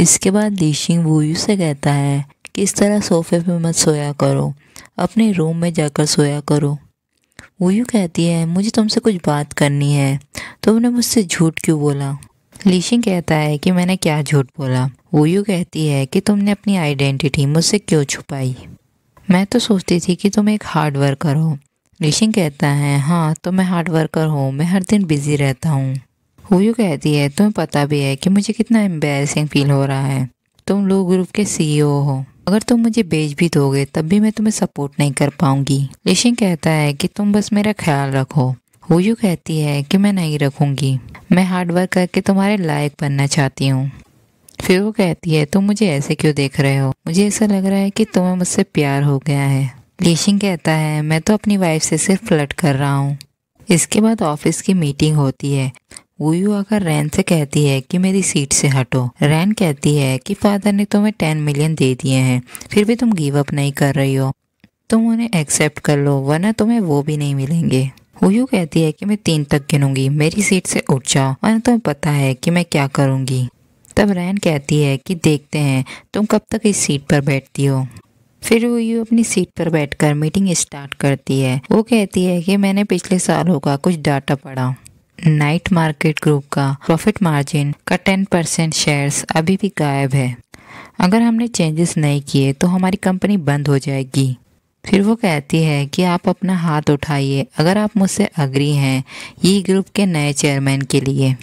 इसके बाद लीशिंग यू से कहता है कि इस तरह सोफे पे मत सोया करो अपने रूम में जाकर सोया करो वूयू कहती है मुझे तुमसे कुछ बात करनी है तुमने मुझसे झूठ क्यों बोला लीशिंग कहता है कि मैंने क्या झूठ बोला वूयू कहती है कि तुमने अपनी आइडेंटिटी मुझसे क्यों छुपाई मैं तो सोचती थी कि तुम एक हार्ड वर्कर हो लीशिंग कहता है हाँ तो मैं हार्ड वर्कर हूँ मैं हर दिन बिज़ी रहता हूँ वो यू कहती है तुम्हें पता भी है कि मुझे कितना एम्बेसिंग फील हो रहा है तुम लोग ग्रुप के सीईओ e हो अगर तुम मुझे बेच भी दोगे तब भी मैं तुम्हें सपोर्ट नहीं कर पाऊंगी लिशिंग कहता है कि तुम बस मेरा ख्याल रखो वो यू कहती है कि मैं नहीं रखूंगी मैं हार्ड वर्क करके तुम्हारे लायक बनना चाहती हूँ फिर वो कहती है तुम मुझे ऐसे क्यों देख रहे हो मुझे ऐसा लग रहा है कि तुम्हें मुझसे प्यार हो गया है लिशिंग कहता है मैं तो अपनी वाइफ से सिर्फ फ्लट कर रहा हूँ इसके बाद ऑफिस की मीटिंग होती है वुयू आकर रैन से कहती है कि मेरी सीट से हटो रैन कहती है कि फादर ने तुम्हें टेन मिलियन दे दिए हैं फिर भी तुम गिव अप नहीं कर रही हो तुम उन्हें एक्सेप्ट कर लो वरना तुम्हें वो भी नहीं मिलेंगे हुयू कहती है कि मैं तीन तक गिनूंगी मेरी सीट से उठ जाओ वरना तुम्हें पता है कि मैं क्या करूँगी तब रैन कहती है कि देखते हैं तुम कब तक इस सीट पर बैठती हो फिर हुयू अपनी सीट पर बैठकर मीटिंग स्टार्ट करती है वो कहती है कि मैंने पिछले सालों का कुछ डाटा पढ़ा नाइट मार्केट ग्रुप का प्रॉफिट मार्जिन का टेन परसेंट शेयर्स अभी भी गायब है अगर हमने चेंजेस नहीं किए तो हमारी कंपनी बंद हो जाएगी फिर वो कहती है कि आप अपना हाथ उठाइए अगर आप मुझसे अग्री हैं ये ग्रुप के नए चेयरमैन के लिए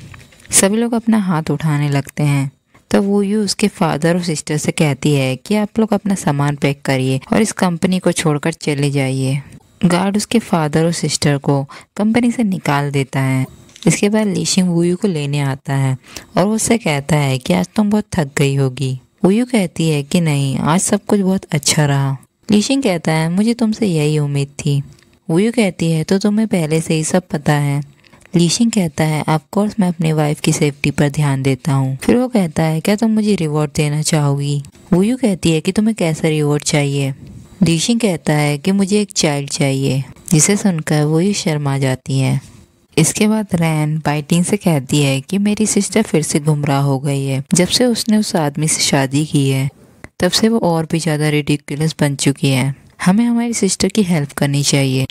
सभी लोग अपना हाथ उठाने लगते हैं तो वो यू उसके फादर और सिस्टर से कहती है कि आप लोग अपना सामान पैक करिए और इस कंपनी को छोड़कर चले जाइए गार्ड उसके फादर और सिस्टर को कंपनी से निकाल देता है इसके बाद लीशिंग वूयू को लेने आता है और उससे कहता है कि आज तुम बहुत थक गई होगी वूयू कहती है कि नहीं आज सब कुछ बहुत अच्छा रहा लीशिंग कहता है मुझे तुमसे यही उम्मीद थी वूयू कहती है तो तुम्हें पहले से ही सब पता है लीशिंग कहता है ऑफकोर्स मैं अपने वाइफ की सेफ्टी पर ध्यान देता हूँ फिर वो कहता है क्या तुम मुझे रिवॉर्ड देना चाहोगी वूयू कहती है कि तुम्हें कैसा रिवॉर्ड चाहिए लीशिंग कहता है कि मुझे एक चाइल्ड चाहिए जिसे सुनकर वूयू शर्मा जाती है इसके बाद रैन बाइटिंग से कहती है कि मेरी सिस्टर फिर से गुमराह हो गई है जब से उसने उस आदमी से शादी की है तब से वो और भी ज़्यादा रिडिकुलस बन चुकी है हमें हमारी सिस्टर की हेल्प करनी चाहिए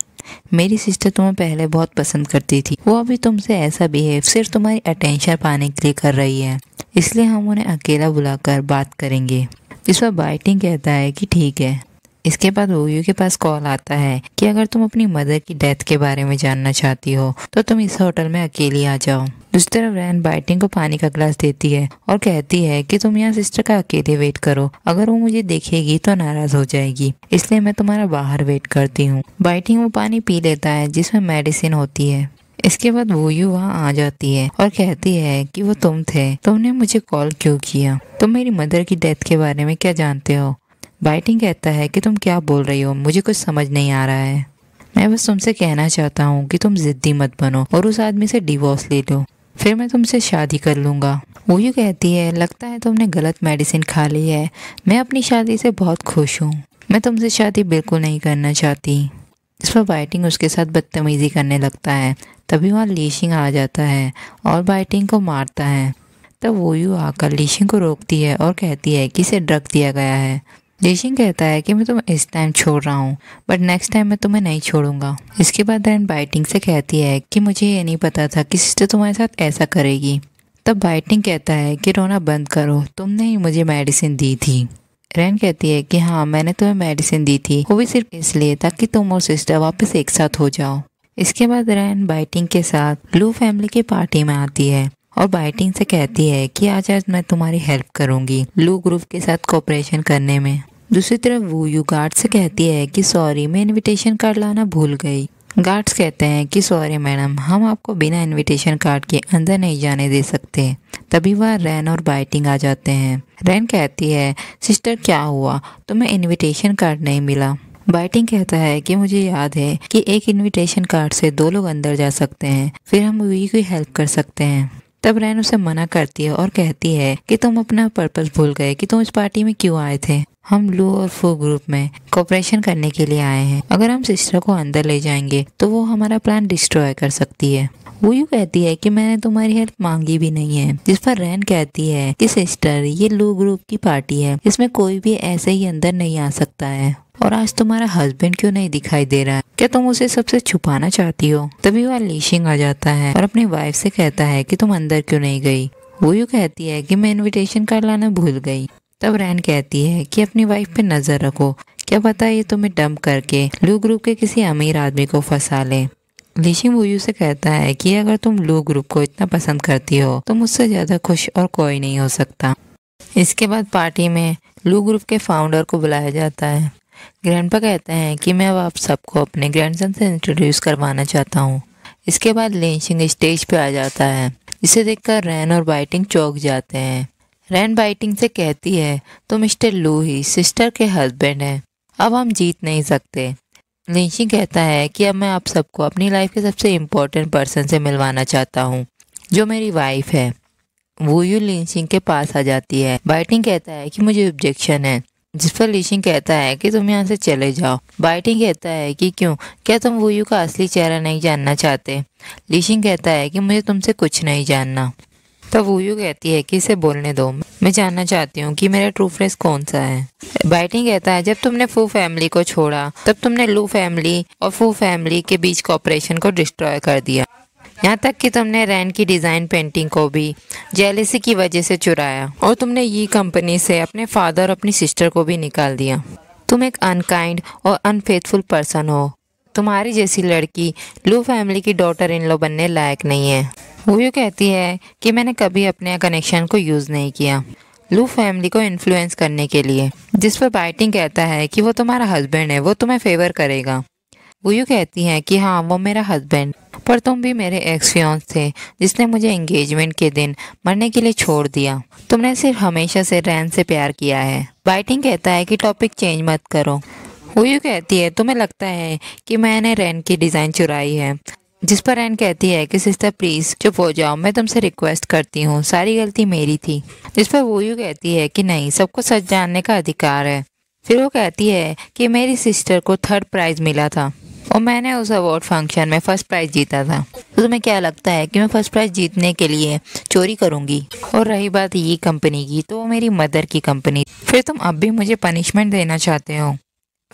मेरी सिस्टर तुम्हें पहले बहुत पसंद करती थी वो अभी तुमसे ऐसा बिहेव सिर्फ तुम्हारी अटेंशन पाने के लिए कर रही है इसलिए हम उन्हें अकेला बुलाकर बात करेंगे इस पर बाइटिंग कहता है कि ठीक है इसके बाद यू के पास कॉल आता है कि अगर तुम अपनी मदर की डेथ के बारे में जानना चाहती हो तो तुम इस होटल में अकेली आ जाओ दूसरी तरफ रैन बाइटिंग को पानी का ग्लास देती है और कहती है कि तुम यहाँ सिस्टर का अकेले वेट करो अगर वो मुझे देखेगी तो नाराज हो जाएगी इसलिए मैं तुम्हारा बाहर वेट करती हूँ बाइटिंग वो पानी पी लेता है जिसमें मेडिसिन होती है इसके बाद वो यू वहाँ आ जाती है और कहती है कि वो तुम थे तुमने मुझे कॉल क्यों किया तुम मेरी मदर की डेथ के बारे में क्या जानते हो बाइटिंग कहता है कि तुम क्या बोल रही हो मुझे कुछ समझ नहीं आ रहा है मैं बस तुमसे कहना चाहता हूँ कि तुम ज़िद्दी मत बनो और उस आदमी से डिवोर्स ले लो फिर मैं तुमसे शादी कर लूँगा वो यूँ कहती है लगता है तुमने गलत मेडिसिन खा ली है मैं अपनी शादी से बहुत खुश हूँ मैं तुमसे शादी बिल्कुल नहीं करना चाहती इस पर बाइटिंग उसके साथ बदतमीज़ी करने लगता है तभी वहाँ लीशिंग आ जाता है और बाइटिंग को मारता है तब वो यू आकर लीशिंग को रोकती है और कहती है कि इसे ड्रग दिया गया है जयशिंग कहता है कि मैं तुम्हें इस टाइम छोड़ रहा हूँ बट नेक्स्ट टाइम मैं तुम्हें नहीं छोड़ूंगा इसके बाद दैन बाइटिंग से कहती है कि मुझे ये नहीं पता था कि सिस्टर तुम्हारे साथ ऐसा करेगी तब बाइटिंग कहता है कि रोना बंद करो तुमने ही मुझे मेडिसिन दी थी रैन कहती है कि हाँ मैंने तुम्हें मेडिसिन दी थी वो भी सिर्फ इसलिए ताकि तुम और सिस्टर वापस एक साथ हो जाओ इसके बाद रैन बाइटिंग के साथ लू फैमिली की पार्टी में आती है और बाइटिंग से कहती है कि आज आज मैं तुम्हारी हेल्प करूंगी लू ग्रुप के साथ कोऑपरेशन करने में दूसरी तरफ वो यू गार्ड से कहती है कि सॉरी मैं इनविटेशन कार्ड लाना भूल गई गार्ड्स कहते हैं कि सॉरी मैडम हम आपको बिना इनविटेशन कार्ड के अंदर नहीं जाने दे सकते तभी वह रैन और बाइटिंग आ जाते हैं रैन कहती है सिस्टर क्या हुआ तुम्हें इनविटेशन कार्ड नहीं मिला बाइटिंग कहता है कि मुझे याद है कि एक इनविटेशन कार्ड से दो लोग अंदर जा सकते हैं फिर हम वी की हेल्प कर सकते हैं तब रैन उसे मना करती है और कहती है कि तुम अपना पर्पस भूल गए कि तुम इस पार्टी में क्यों आए थे हम लू और फू ग्रुप में कॉपरेशन करने के लिए आए हैं अगर हम सिस्टर को अंदर ले जाएंगे तो वो हमारा प्लान डिस्ट्रॉय कर सकती है वो यूँ कहती है कि मैंने तुम्हारी हेल्प मांगी भी नहीं है जिस पर रैन कहती है कि सिस्टर ये लू ग्रुप की पार्टी है इसमें कोई भी ऐसे ही अंदर नहीं आ सकता है और आज तुम्हारा हस्बैंड क्यों नहीं दिखाई दे रहा है क्या तुम उसे सबसे छुपाना चाहती हो तभी वह लीशिंग आ जाता है और अपनी वाइफ से कहता है कि तुम अंदर क्यों नहीं गई वो यू कहती है कि मैं इनविटेशन कार्ड लाना भूल गई तब रैन कहती है कि अपनी वाइफ पे नज़र रखो क्या पता ये तुम्हें डंप करके लू ग्रुप के किसी अमीर आदमी को फंसा ले लिशिंग वोयू से कहता है कि अगर तुम लू ग्रुप को इतना पसंद करती हो तो मुझसे ज़्यादा खुश और कोई नहीं हो सकता इसके बाद पार्टी में लू ग्रुप के फाउंडर को बुलाया जाता है ग्रैंडपा कहते हैं कि मैं अब आप सबको अपने ग्रैंडसन से इंट्रोड्यूस करवाना चाहता हूँ इसके बाद लेंशिंग स्टेज पे आ जाता है इसे देखकर रैन और बाइटिंग चौक जाते हैं रैन बाइटिंग से कहती है तो मिस्टर लू ही सिस्टर के हस्बैंड हैं अब हम जीत नहीं सकते लिंशी कहता है कि अब मैं आप सबको अपनी लाइफ के सबसे इम्पोर्टेंट पर्सन से मिलवाना चाहता हूँ जो मेरी वाइफ है वो यू लिंशिंग के पास आ जाती है बाइटिंग कहता है कि मुझे ऑब्जेक्शन है जिस पर लिशिंग कहता है कि तुम यहाँ से चले जाओ बाइटिंग कहता है कि क्यों क्या तुम वो यू का असली चेहरा नहीं जानना चाहते लिशिंग कहता है कि मुझे तुमसे कुछ नहीं जानना तो वूयू कहती है कि इसे बोलने दो मैं जानना चाहती हूँ कि मेरा ट्रू फ्रेंड्स कौन सा है बाइटिंग कहता है जब तुमने फू फैमिली को छोड़ा तब तुमने लू फैमिली और फू फैमिली के बीच कॉपरेशन को डिस्ट्रॉय कर दिया यहाँ तक कि तुमने रैन की डिज़ाइन पेंटिंग को भी जेलिसी की वजह से चुराया और तुमने ये कंपनी से अपने फादर और अपनी सिस्टर को भी निकाल दिया तुम एक अनकाइंड और अनफेथफुल पर्सन हो तुम्हारी जैसी लड़की लू फैमिली की डॉटर इन लो बनने लायक नहीं है वो यू कहती है कि मैंने कभी अपने कनेक्शन को यूज़ नहीं किया लू फैमिली को इन्फ्लुएंस करने के लिए जिस पर बाइटिंग कहता है कि वो तुम्हारा हस्बैंड है वो तुम्हें फेवर करेगा वो यू कहती है कि हाँ वो मेरा हस्बैंड पर तुम भी मेरे एक्स फ्योन्स थे जिसने मुझे एंगेजमेंट के दिन मरने के लिए छोड़ दिया तुमने सिर्फ हमेशा से रैन से प्यार किया है बाइटिंग कहता है कि टॉपिक चेंज मत करो वो हुयू कहती है तुम्हें लगता है कि मैंने रैन की डिज़ाइन चुराई है जिस पर रेन कहती है कि सिस्टर प्लीज़ चुप हो जाओ मैं तुमसे रिक्वेस्ट करती हूँ सारी गलती मेरी थी जिस पर वो यू कहती है कि नहीं सबको सच जानने का अधिकार है फिर वो कहती है कि मेरी सिस्टर को थर्ड प्राइज़ मिला था और मैंने उस अवार्ड फंक्शन में फ़र्स्ट प्राइज़ जीता था तो तुम्हें क्या लगता है कि मैं फ़र्स्ट प्राइज़ जीतने के लिए चोरी करूंगी और रही बात ये कंपनी की तो वो मेरी मदर की कंपनी फिर तुम अब भी मुझे पनिशमेंट देना चाहते हो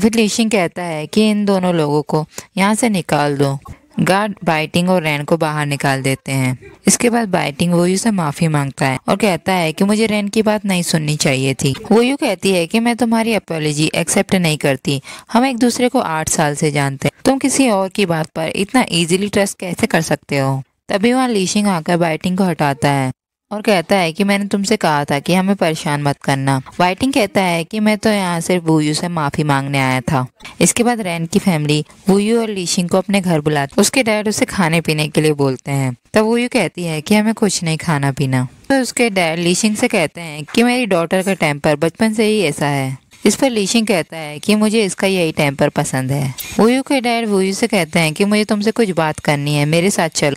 फिर लीशिंग कहता है कि इन दोनों लोगों को यहाँ से निकाल दो गार्ड बाइटिंग और रैन को बाहर निकाल देते हैं इसके बाद बाइटिंग वोयू से माफी मांगता है और कहता है कि मुझे रैन की बात नहीं सुननी चाहिए थी वोयू कहती है कि मैं तुम्हारी अपोलॉजी एक्सेप्ट नहीं करती हम एक दूसरे को आठ साल से जानते हैं तुम किसी और की बात पर इतना इजीली ट्रस्ट कैसे कर सकते हो तभी वहाँ लीशिंग आकर बाइटिंग को हटाता है और कहता है कि मैंने तुमसे कहा था कि हमें परेशान मत करना वाइटिंग कहता है कि मैं तो यहाँ सिर्फ वूयू से माफ़ी मांगने आया था इसके बाद रैन की फैमिली वूयू और लीशिंग को अपने घर बुलाती उसके डैड उसे खाने पीने के लिए बोलते हैं तब वूयू कहती है कि हमें कुछ नहीं खाना पीना तो उसके डैड लीशिंग से कहते हैं कि मेरी डॉटर का टेम्पर बचपन से ही ऐसा है इस पर लीशिंग कहता है कि मुझे इसका यही टेम्पर पसंद है वोयू के डैड वोयू से कहते हैं कि मुझे तुमसे कुछ बात करनी है मेरे साथ चल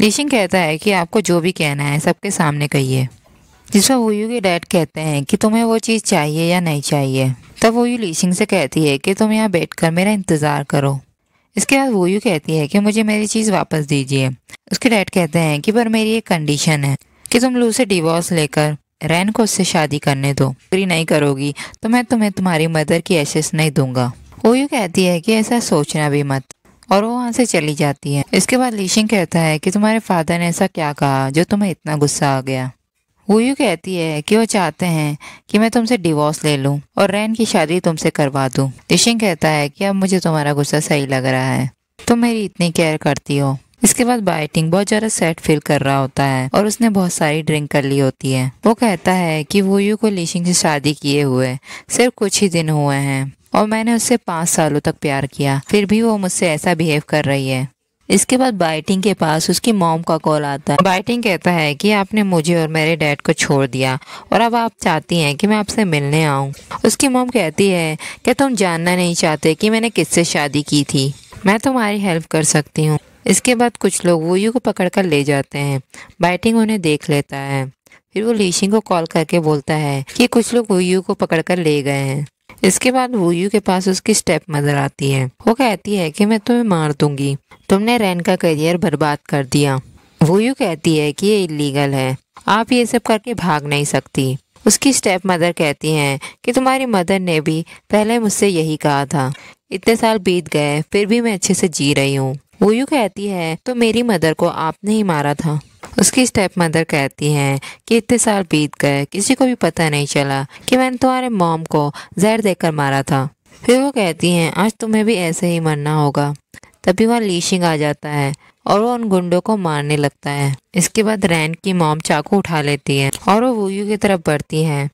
लीशिंग कहता है कि आपको जो भी कहना है सबके सामने कहिए जिस पर वोयू के डैड कहते हैं कि तुम्हें वो चीज़ चाहिए या नहीं चाहिए तब यू लीशिंग से कहती है कि तुम यहाँ बैठ कर मेरा इंतज़ार करो इसके बाद वोयू कहती है कि मुझे मेरी चीज़ वापस दीजिए उसके डैड कहते हैं कि पर मेरी एक कंडीशन है कि तुम लू से डिवोर्स लेकर रैन को उससे शादी करने दो फ्री नहीं करोगी तो मैं तुम्हें तुम्हारी मदर की एसेस नहीं दूंगा यू कहती है कि ऐसा सोचना भी मत और वो वहाँ से चली जाती है इसके बाद लीशिंग कहता है कि तुम्हारे फादर ने ऐसा क्या कहा जो तुम्हें इतना गुस्सा आ गया वो यूँ कहती है कि वो चाहते हैं कि मैं तुमसे डिवोर्स ले लूँ और रैन की शादी तुमसे करवा दूँ लीशिंग कहता है कि अब मुझे तुम्हारा गुस्सा सही लग रहा है तुम मेरी इतनी केयर करती हो इसके बाद बाइटिंग बहुत ज़्यादा सेट फील कर रहा होता है और उसने बहुत सारी ड्रिंक कर ली होती है वो कहता है कि वो यू को लीशिंग से शादी किए हुए सिर्फ कुछ ही दिन हुए हैं और मैंने उससे पाँच सालों तक प्यार किया फिर भी वो मुझसे ऐसा बिहेव कर रही है इसके बाद बाइटिंग के पास उसकी मॉम का कॉल आता है बाइटिंग कहता है कि आपने मुझे और मेरे डैड को छोड़ दिया और अब आप चाहती हैं कि मैं आपसे मिलने आऊं। उसकी मॉम कहती है कि तुम जानना नहीं चाहते कि मैंने किससे शादी की थी मैं तुम्हारी हेल्प कर सकती हूँ इसके बाद कुछ लोग यू को पकड़ कर ले जाते हैं बाइटिंग उन्हें देख लेता है फिर वो लीशिंग को कॉल करके बोलता है कि कुछ लोग यू को पकड़ कर ले गए हैं इसके बाद वोयू के पास उसकी स्टेप मदर आती है वो कहती है कि मैं तुम्हें मार दूंगी तुमने रैन का करियर बर्बाद कर दिया यू कहती है कि ये इलीगल है आप ये सब करके भाग नहीं सकती उसकी स्टेप मदर कहती हैं कि तुम्हारी मदर ने भी पहले मुझसे यही कहा था इतने साल बीत गए फिर भी मैं अच्छे से जी रही हूँ वो कहती है तो मेरी मदर को आपने ही मारा था उसकी स्टेप मदर कहती हैं कि इतने साल बीत गए किसी को भी पता नहीं चला कि मैंने तुम्हारे मॉम को जहर देकर मारा था फिर वो कहती हैं आज तुम्हें भी ऐसे ही मरना होगा तभी वहाँ लीशिंग आ जाता है और वो उन गुंडों को मारने लगता है इसके बाद रैन की मॉम चाकू उठा लेती है और वो वूयू की तरफ बढ़ती है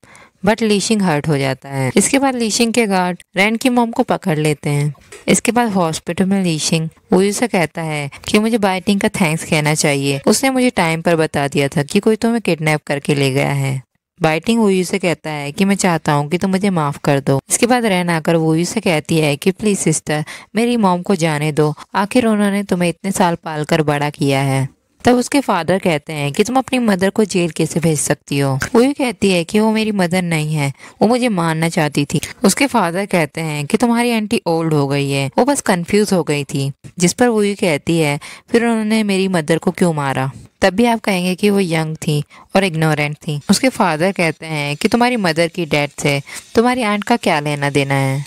बट लीशिंग हर्ट हो जाता है इसके बाद लीशिंग के गार्ड रैन की मोम को पकड़ लेते हैं इसके बाद हॉस्पिटल में लीशिंग वही से कहता है कि मुझे बाइटिंग का थैंक्स कहना चाहिए उसने मुझे टाइम पर बता दिया था कि कोई तुम्हें तो किडनैप करके ले गया है बाइटिंग वोयू से कहता है कि मैं चाहता हूँ कि तुम तो मुझे माफ़ कर दो इसके बाद रैन आकर वोयू से कहती है कि प्लीज़ सिस्टर मेरी मॉम को जाने दो आखिर उन्होंने तुम्हें इतने साल पाल कर बड़ा किया है तब उसके फादर कहते हैं कि तुम अपनी मदर को जेल कैसे भेज सकती हो वो यूँ कहती है कि वो मेरी मदर नहीं है वो मुझे मानना चाहती थी उसके फादर कहते हैं कि तुम्हारी आंटी ओल्ड हो गई है वो बस कंफ्यूज हो गई थी जिस पर वो यूँ कहती है फिर उन्होंने मेरी मदर को क्यों मारा तब भी आप कहेंगे कि वो यंग थी और इग्नोरेंट थी उसके फादर कहते हैं कि तुम्हारी मदर की डेथ से तुम्हारी आंट का क्या लेना देना है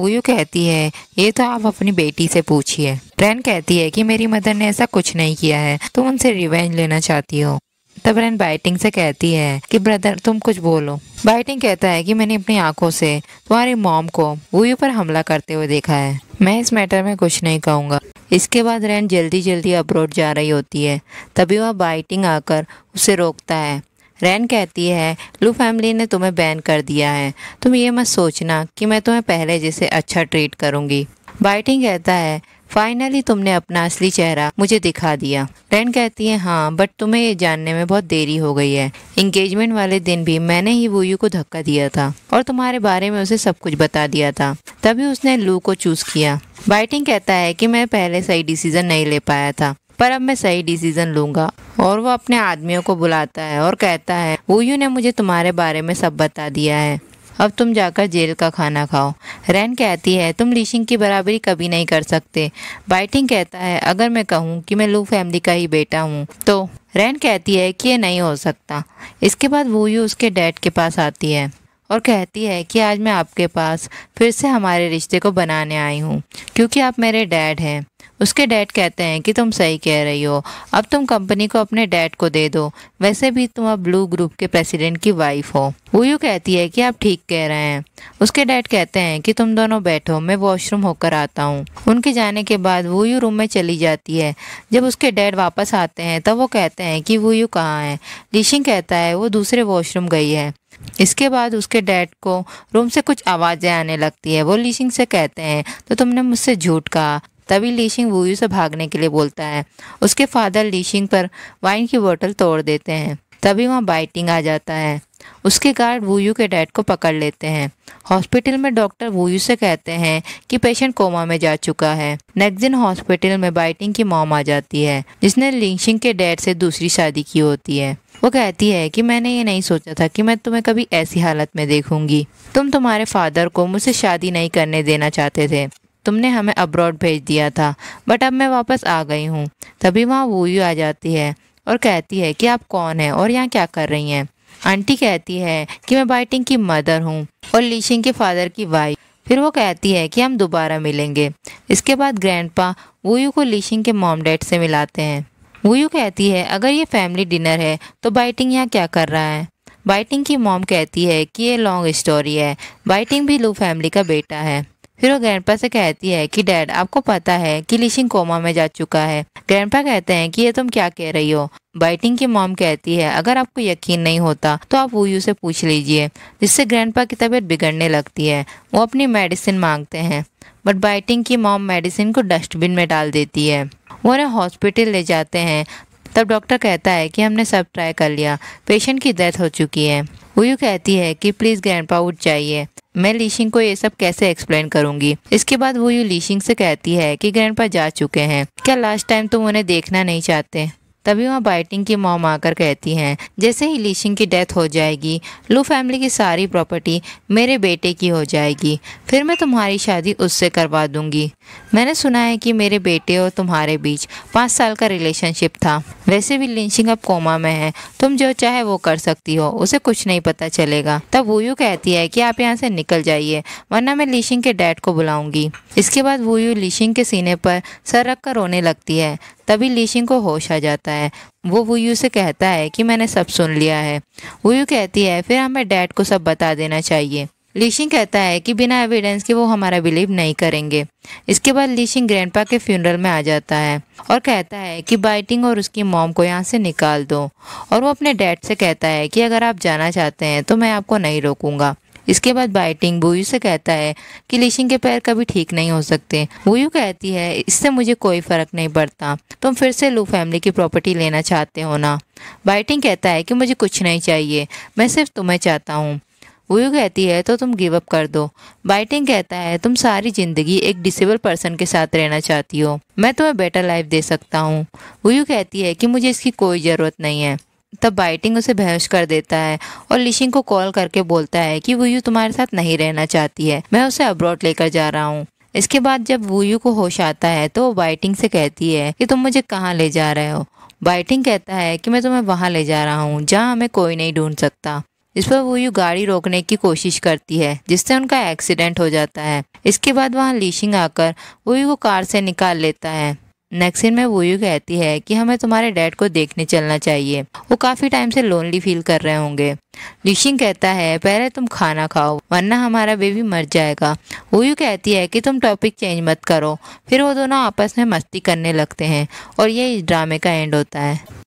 वूयू कहती है ये तो आप अपनी बेटी से पूछिए ट्रेन कहती है कि मेरी मदर ने ऐसा कुछ नहीं किया है तुम उनसे रिवेंज लेना चाहती हो तब रैन बाइटिंग से कहती है कि ब्रदर तुम कुछ बोलो बाइटिंग कहता है कि मैंने अपनी आंखों से तुम्हारी मॉम को वूयू पर हमला करते हुए देखा है मैं इस मैटर में कुछ नहीं कहूँगा इसके बाद रैन जल्दी जल्दी अब्रोड जा रही होती है तभी वह बाइटिंग आकर उसे रोकता है रैन कहती है लू फैमिली ने तुम्हें बैन कर दिया है तुम ये मत सोचना कि मैं तुम्हें पहले जैसे अच्छा ट्रीट करूँगी बाइटिंग कहता है फाइनली तुमने अपना असली चेहरा मुझे दिखा दिया रैन कहती है हाँ बट तुम्हें ये जानने में बहुत देरी हो गई है इंगेजमेंट वाले दिन भी मैंने ही वूयू को धक्का दिया था और तुम्हारे बारे में उसे सब कुछ बता दिया था तभी उसने लू को चूज किया बाइटिंग कहता है कि मैं पहले सही डिसीजन नहीं ले पाया था पर अब मैं सही डिसीजन लूँगा और वो अपने आदमियों को बुलाता है और कहता है वोयू ने मुझे तुम्हारे बारे में सब बता दिया है अब तुम जाकर जेल का खाना खाओ रैन कहती है तुम लीशिंग की बराबरी कभी नहीं कर सकते बाइटिंग कहता है अगर मैं कहूँ कि मैं लू फैमिली का ही बेटा हूँ तो रैन कहती है कि ये नहीं हो सकता इसके बाद यू उसके डैड के पास आती है और कहती है कि आज मैं आपके पास फिर से हमारे रिश्ते को बनाने आई हूँ क्योंकि आप मेरे डैड हैं उसके डैड कहते हैं कि तुम सही कह रही हो अब तुम कंपनी को अपने डैड को दे दो वैसे भी तुम अब ब्लू ग्रुप के प्रेसिडेंट की वाइफ हो वो यूँ कहती है कि आप ठीक कह रहे हैं उसके डैड कहते हैं कि तुम दोनों बैठो मैं वॉशरूम होकर आता हूँ उनके जाने के बाद वो यू रूम में चली जाती है जब उसके डैड वापस आते हैं तब वो कहते हैं कि वो यू कहाँ है लीशिंग कहता है वो दूसरे वॉशरूम गई है इसके बाद उसके डैड को रूम से कुछ आवाज़ें आने लगती है वो लीशिंग से कहते हैं तो तुमने मुझसे झूठ कहा तभी लीशिंग वूयू से भागने के लिए बोलता है उसके फादर लीशिंग पर वाइन की बोतल तोड़ देते हैं तभी वहाँ बाइटिंग आ जाता है उसके गार्ड वूयू के डैड को पकड़ लेते हैं हॉस्पिटल में डॉक्टर वूयू से कहते हैं कि पेशेंट कोमा में जा चुका है नेक्स्ट दिन हॉस्पिटल में बाइटिंग की मॉम आ जाती है जिसने लिंगशिंग के डैड से दूसरी शादी की होती है वो कहती है कि मैंने ये नहीं सोचा था कि मैं तुम्हें कभी ऐसी हालत में देखूंगी तुम तुम्हारे फादर को मुझसे शादी नहीं करने देना चाहते थे तुमने हमें अब्रॉड भेज दिया था बट अब मैं वापस आ गई हूँ तभी वहाँ वूयू आ जाती है और कहती है कि आप कौन हैं और यहाँ क्या कर रही हैं आंटी कहती है कि मैं बाइटिंग की मदर हूँ और लीशिंग के फादर की वाइफ फिर वो कहती है कि हम दोबारा मिलेंगे इसके बाद ग्रैंडपा वूयू को लीशिंग के मॉम डैड से मिलाते हैं वूयू कहती है अगर ये फैमिली डिनर है तो बाइटिंग यहाँ क्या कर रहा है बाइटिंग की मॉम कहती है कि ये लॉन्ग स्टोरी है बाइटिंग भी लू फैमिली का बेटा है फिर वो ग्रैंडपा से कहती है कि डैड आपको पता है कि लिशिंग कोमा में जा चुका है ग्रैंडपा कहते हैं कि ये तुम क्या कह रही हो बाइटिंग की मॉम कहती है अगर आपको यकीन नहीं होता तो आप वो से पूछ लीजिए जिससे ग्रैंडपा की तबीयत बिगड़ने लगती है वो अपनी मेडिसिन मांगते हैं बट बाइटिंग की मॉम मेडिसिन को डस्टबिन में डाल देती है वो उन्हें हॉस्पिटल ले जाते हैं तब डॉक्टर कहता है कि हमने सब ट्राई कर लिया पेशेंट की डेथ हो चुकी है वूयू कहती है कि प्लीज़ ग्रैंडपा उठ जाइए मैं लीशिंग को ये सब कैसे एक्सप्लेन करूंगी इसके बाद वो यू लीशिंग से कहती है कि ग्रैंडपा जा चुके हैं क्या लास्ट टाइम तुम उन्हें देखना नहीं चाहते तभी वहाँ बाइटिंग की मॉम आकर कहती हैं जैसे ही लीशिंग की डेथ हो जाएगी लू फैमिली की सारी प्रॉपर्टी मेरे बेटे की हो जाएगी फिर मैं तुम्हारी शादी उससे करवा दूंगी मैंने सुना है कि मेरे बेटे और तुम्हारे बीच पाँच साल का रिलेशनशिप था वैसे भी लिंशिंग अब कोमा में है तुम जो चाहे वो कर सकती हो उसे कुछ नहीं पता चलेगा तब वूयू कहती है कि आप यहाँ से निकल जाइए वरना मैं लीशिंग के डैड को बुलाऊंगी इसके बाद वूयू लीशिंग के सीने पर सर रख कर रोने लगती है तभी लीशिंग को होश आ जाता है वो वुयू से कहता है कि मैंने सब सुन लिया है वुयू कहती है फिर हमें डैड को सब बता देना चाहिए लीशिंग कहता है कि बिना एविडेंस के वो हमारा बिलीव नहीं करेंगे इसके बाद लीशिंग ग्रैंडपा के फ्यूनरल में आ जाता है और कहता है कि बाइटिंग और उसकी मॉम को यहाँ से निकाल दो और वो अपने डैड से कहता है कि अगर आप जाना चाहते हैं तो मैं आपको नहीं रोकूंगा इसके बाद बाइटिंग बोयू से कहता है कि लिशिंग के पैर कभी ठीक नहीं हो सकते बोयू कहती है इससे मुझे कोई फ़र्क नहीं पड़ता तुम फिर से लू फैमिली की प्रॉपर्टी लेना चाहते हो ना बाइटिंग कहता है कि मुझे कुछ नहीं चाहिए मैं सिर्फ तुम्हें चाहता हूँ वयू कहती है तो तुम गिव अप कर दो बाइटिंग कहता है तुम सारी ज़िंदगी एक डिसेबल पर्सन के साथ रहना चाहती हो मैं तुम्हें बेटर लाइफ दे सकता हूँ वयू कहती है कि मुझे इसकी कोई ज़रूरत नहीं है तब बाइटिंग उसे बहश कर देता है और लिशिंग को कॉल करके बोलता है कि वुयू तुम्हारे साथ नहीं रहना चाहती है मैं उसे अब्रॉड लेकर जा रहा हूँ इसके बाद जब वुयू को होश आता है तो वो बाइटिंग से कहती है कि तुम मुझे कहाँ ले जा रहे हो बाइटिंग कहता है कि मैं तुम्हें वहाँ ले जा रहा हूँ जहाँ हमें कोई नहीं ढूंढ सकता इस पर वो यू गाड़ी रोकने की कोशिश करती है जिससे उनका एक्सीडेंट हो जाता है इसके बाद वहाँ लीशिंग आकर वो यू को कार से निकाल लेता है नेक्सिन में वो यू कहती है कि हमें तुम्हारे डैड को देखने चलना चाहिए वो काफ़ी टाइम से लोनली फील कर रहे होंगे लिशिंग कहता है पहले तुम खाना खाओ वरना हमारा बेबी मर जाएगा वो यू कहती है कि तुम टॉपिक चेंज मत करो फिर वो दोनों आपस में मस्ती करने लगते हैं और ये इस ड्रामे का एंड होता है